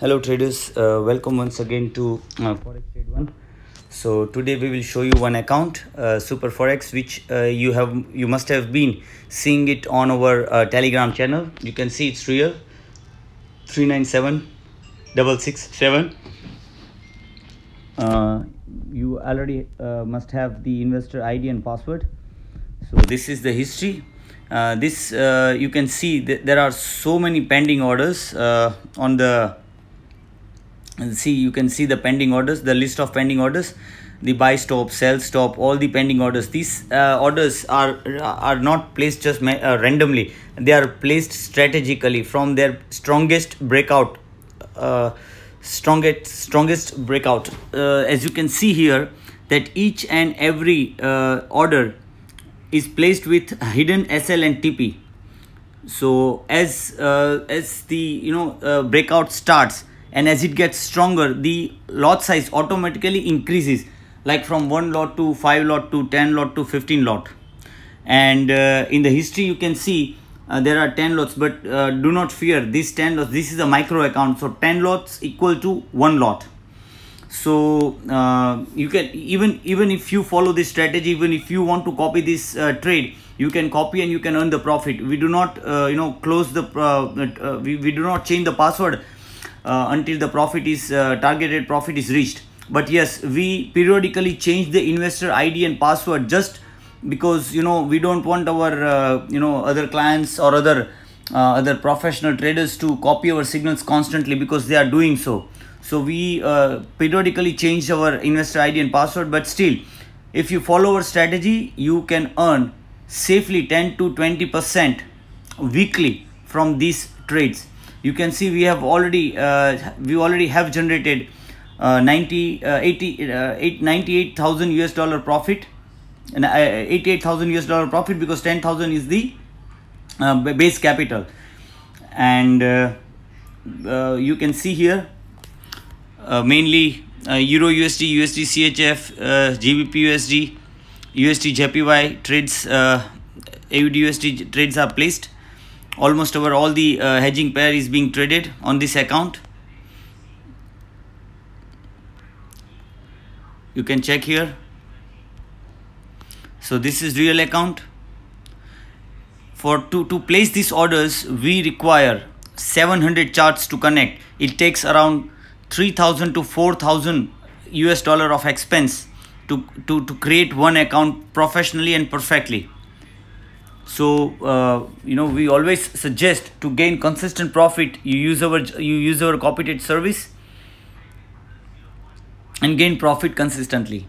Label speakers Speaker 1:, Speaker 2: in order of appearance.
Speaker 1: hello traders uh, welcome once again to uh, forex trade one so today we will show you one account uh, super forex which uh, you have you must have been seeing it on our uh, telegram channel you can see it's real 397 667 uh, you already must have the investor id and password so this is the history this you can see th there are so many pending orders on the and see you can see the pending orders the list of pending orders the buy stop sell stop all the pending orders these uh, orders are are not placed just uh, randomly they are placed strategically from their strongest breakout uh, strongest strongest breakout uh, as you can see here that each and every uh, order is placed with hidden sl and tp so as uh, as the you know breakout starts and as it gets stronger the lot size automatically increases like from 1 lot to 5 lot to 10 lot to 15 lot and uh, in the history you can see uh, there are 10 lots but uh, do not fear this 10 lots this is a micro account so 10 lots equal to 1 lot so uh, you can even even if you follow this strategy even if you want to copy this uh, trade you can copy and you can earn the profit we do not uh, you know close the we, we do not change the password uh, until the profit is uh, targeted profit is reached but yes we periodically change the investor id and password just because you know we don't want our uh, you know other clients or other uh, other professional traders to copy our signals constantly because they are doing so so we uh, periodically change our investor id and password but still if you follow our strategy you can earn safely 10 to 20 percent weekly from these trades you can see we have already uh, we already have generated uh, 90 uh, 80 uh, 98000 us dollar profit and uh, 88000 us dollar profit because 10000 is the uh, base capital and uh, uh, you can see here mainly euro usd usd chf gbp usd usd jpy trades aud usd trades are placed almost over all the uh, hedging pair is being traded on this account you can check here so this is real account for to, to place these orders we require 700 charts to connect it takes around 3000 to 4000 us dollar of expense to, to, to create one account professionally and perfectly so uh, you know we always suggest to gain consistent profit you use our you use our copied service and gain profit consistently